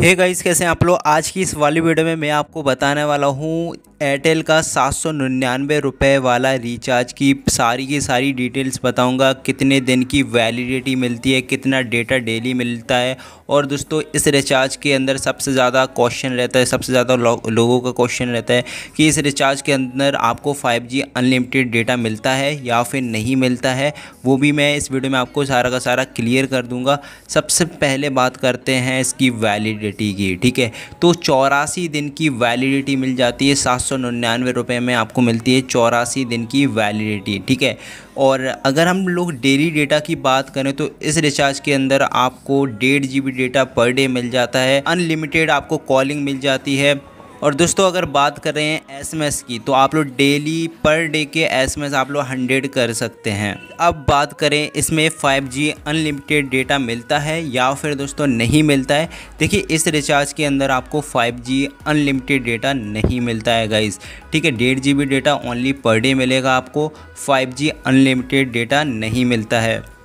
हे hey guys कैसे हैं आप लोग आज की इस वाली वीडियो में मैं आपको बताने वाला हूँ एयरटेल का सात सौ निन्यानवे रुपये वाला रिचार्ज की सारी की सारी डिटेल्स बताऊंगा कितने दिन की वैलिडिटी मिलती है कितना डेटा डेली मिलता है और दोस्तों इस रिचार्ज के अंदर सबसे ज़्यादा क्वेश्चन रहता है सबसे ज़्यादा लो, लोगों का क्वेश्चन रहता है कि इस रिचार्ज के अंदर आपको 5G अनलिमिटेड डेटा मिलता है या फिर नहीं मिलता है वो भी मैं इस वीडियो में आपको सारा का सारा क्लियर कर दूँगा सबसे पहले बात करते हैं इसकी वैलिडिटी की ठीक है तो चौरासी दिन की वैलिडिटी मिल जाती है सात सौ निन्यानवे रुपये में आपको मिलती है चौरासी दिन की वैलिडिटी ठीक है और अगर हम लोग डेली डेटा की बात करें तो इस रिचार्ज के अंदर आपको डेढ़ G data per day meal जाता है अनलिमिटेड आपको कॉलिंग मिल जाती है और दोस्तों अगर बात कर रहे हैं एसएमएस की तो आप लोग डेली पर डे के एसएमएस आप लोग हंड्रेड कर सकते हैं अब बात करें इसमें 5G अनलिमिटेड डेटा मिलता है या फिर दोस्तों नहीं मिलता है देखिए इस रिचार्ज के अंदर आपको 5G अनलिमिटेड डेटा नहीं मिलता है गाइज ठीक है डेढ़ G data only per day मिलेगा आपको फाइव अनलिमिटेड डेटा नहीं मिलता है